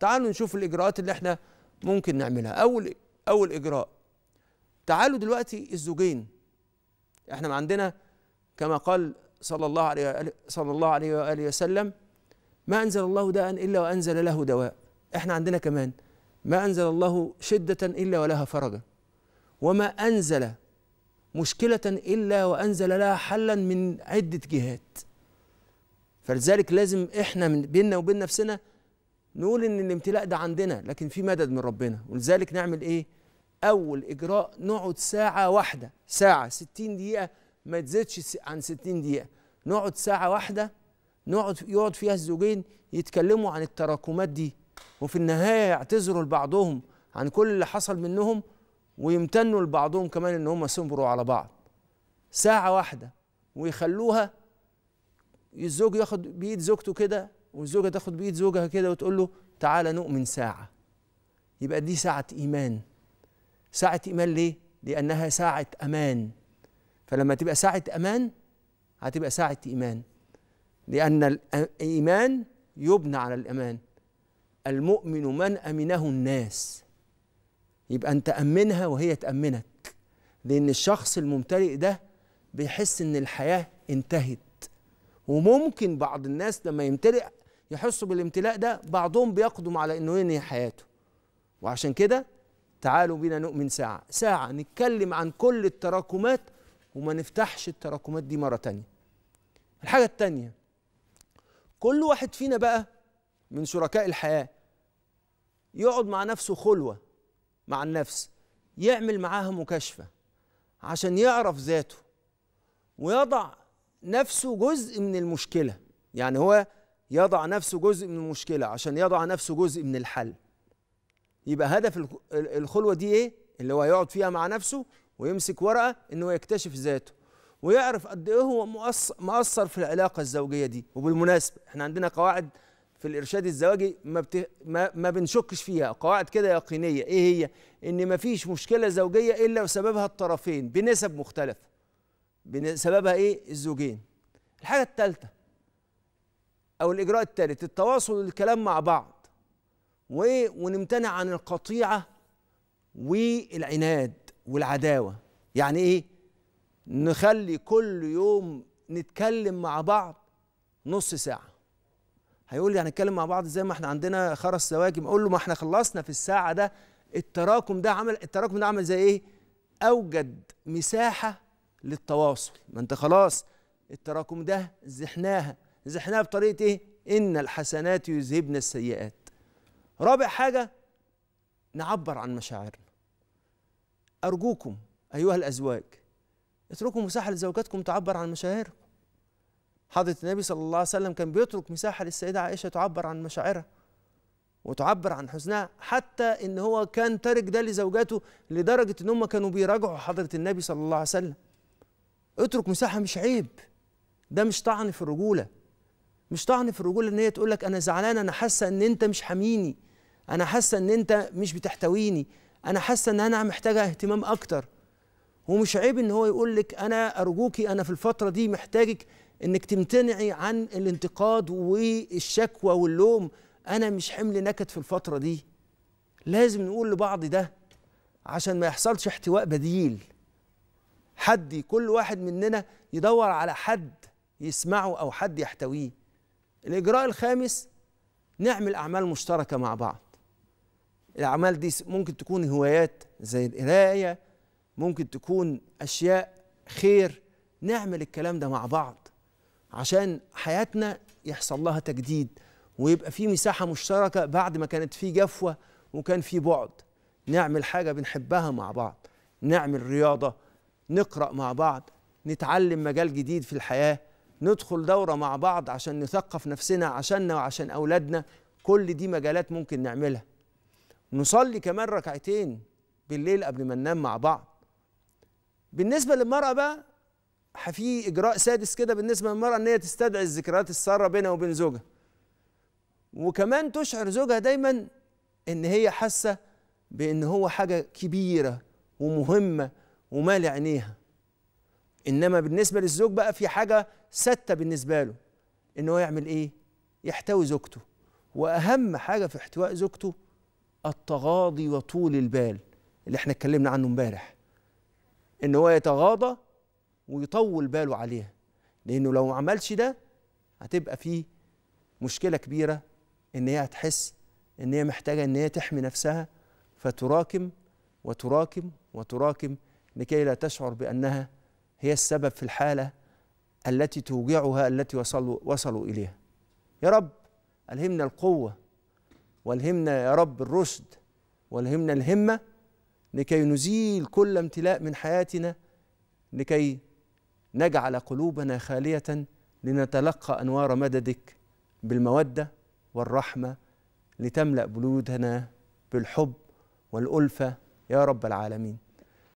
تعالوا نشوف الاجراءات اللي احنا ممكن نعملها اول اول اجراء تعالوا دلوقتي الزوجين احنا ما عندنا كما قال صلى الله عليه صلى الله عليه واله وسلم ما انزل الله داء الا وانزل له دواء احنا عندنا كمان ما انزل الله شده الا ولها فرجا وما انزل مشكله الا وانزل لها حلا من عده جهات فلذلك لازم احنا من بيننا وبين نفسنا نقول ان الامتلاء ده عندنا لكن في مدد من ربنا ولذلك نعمل ايه اول اجراء نقعد ساعه واحده ساعه 60 دقيقه ما تزيدش عن 60 دقيقه نقعد ساعه واحده نقعد يقعد فيها الزوجين يتكلموا عن التراكمات دي وفي النهايه يعتذروا لبعضهم عن كل اللي حصل منهم ويمتنوا لبعضهم كمان ان هم صبروا على بعض ساعه واحده ويخلوها الزوج ياخد بايد زوجته كده والزوجه تاخد بايد زوجها كده وتقول له تعالى نؤمن ساعه يبقى دي ساعه ايمان ساعه ايمان ليه لانها ساعه امان فلما تبقى ساعه امان هتبقى ساعه ايمان لان الايمان يبنى على الامان المؤمن من امنه الناس يبقى انت امنها وهي تامنك لان الشخص الممتلئ ده بيحس ان الحياه انتهت وممكن بعض الناس لما يمتلئ يحسوا بالامتلاء ده بعضهم بيقدم على انه ينهي حياته وعشان كده تعالوا بينا نؤمن ساعة ساعة نتكلم عن كل التراكمات وما نفتحش التراكمات دي مرة تانية الحاجة التانية كل واحد فينا بقى من شركاء الحياة يقعد مع نفسه خلوة مع النفس يعمل معاها مكاشفة عشان يعرف ذاته ويضع نفسه جزء من المشكلة يعني هو يضع نفسه جزء من المشكلة عشان يضع نفسه جزء من الحل يبقى هدف الخلوة دي ايه اللي هو هيقعد فيها مع نفسه ويمسك ورقة انه يكتشف ذاته ويعرف قد ايه هو مؤثر في العلاقة الزوجية دي وبالمناسبة احنا عندنا قواعد في الارشاد الزواجي ما, بت... ما... ما بنشكش فيها قواعد كده يقينيه ايه هي ان ما فيش مشكله زوجيه الا وسببها الطرفين بنسب مختلفه سببها ايه الزوجين الحاجه الثالثه او الاجراء الثالث التواصل والكلام مع بعض ونمتنع عن القطيعه والعناد والعداوه يعني ايه نخلي كل يوم نتكلم مع بعض نص ساعه هيقول لي هنتكلم مع بعض زي ما احنا عندنا خرس سواجم اقول له ما احنا خلصنا في الساعه ده التراكم ده عمل التراكم ده عمل زي ايه اوجد مساحه للتواصل ما انت خلاص التراكم ده زحناها مزحناها بطريقه ايه ان الحسنات يذهبن السيئات رابع حاجه نعبر عن مشاعرنا ارجوكم ايها الازواج اتركوا مساحه لزوجاتكم تعبر عن مشاعرها حضره النبي صلى الله عليه وسلم كان بيترك مساحه للسيده عائشه تعبر عن مشاعرها وتعبر عن حزنها حتى ان هو كان تارك ده لزوجاته لدرجه ان هم كانوا بيراجعوا حضره النبي صلى الله عليه وسلم اترك مساحه مش عيب ده مش طعن في الرجوله مش طعن في الرجوله ان هي تقول لك انا زعلانه انا حاسه ان انت مش حاميني انا حاسه ان انت مش بتحتويني انا حاسه ان انا محتاجه اهتمام اكتر ومش عيب ان هو يقول لك انا ارجوكي انا في الفتره دي محتاجك انك تمتنعي عن الانتقاد والشكوى واللوم انا مش حمل نكد في الفتره دي لازم نقول لبعض ده عشان ما يحصلش احتواء بديل حد كل واحد مننا يدور على حد يسمعه او حد يحتويه الإجراء الخامس نعمل أعمال مشتركة مع بعض الأعمال دي ممكن تكون هوايات زي القراية ممكن تكون أشياء خير نعمل الكلام ده مع بعض عشان حياتنا يحصل لها تجديد ويبقى في مساحة مشتركة بعد ما كانت في جفوة وكان في بعد نعمل حاجة بنحبها مع بعض نعمل رياضة نقرأ مع بعض نتعلم مجال جديد في الحياة ندخل دوره مع بعض عشان نثقف نفسنا عشاننا وعشان اولادنا كل دي مجالات ممكن نعملها نصلي كمان ركعتين بالليل قبل ما ننام مع بعض بالنسبه للمراه بقى في اجراء سادس كده بالنسبه للمراه ان هي تستدعي الذكريات الساره بينها وبين زوجها وكمان تشعر زوجها دايما ان هي حاسه بان هو حاجه كبيره ومهمه ومال عينيها انما بالنسبه للزوج بقى في حاجه ستة بالنسبة له إن هو يعمل إيه؟ يحتوي زوجته وأهم حاجة في احتواء زوجته التغاضي وطول البال اللي احنا اتكلمنا عنه امبارح إن هو يتغاضى ويطول باله عليها لأنه لو ما عملش ده هتبقى فيه مشكلة كبيرة إن هي هتحس إن هي محتاجة إن هي تحمي نفسها فتراكم وتراكم وتراكم لكي لا تشعر بأنها هي السبب في الحالة التي توجعها التي وصلوا, وصلوا إليها يا رب ألهمنا القوة والهمنا يا رب الرشد والهمنا الهمة لكي نزيل كل امتلاء من حياتنا لكي نجعل قلوبنا خالية لنتلقى أنوار مددك بالمودة والرحمة لتملأ بلودنا بالحب والألفة يا رب العالمين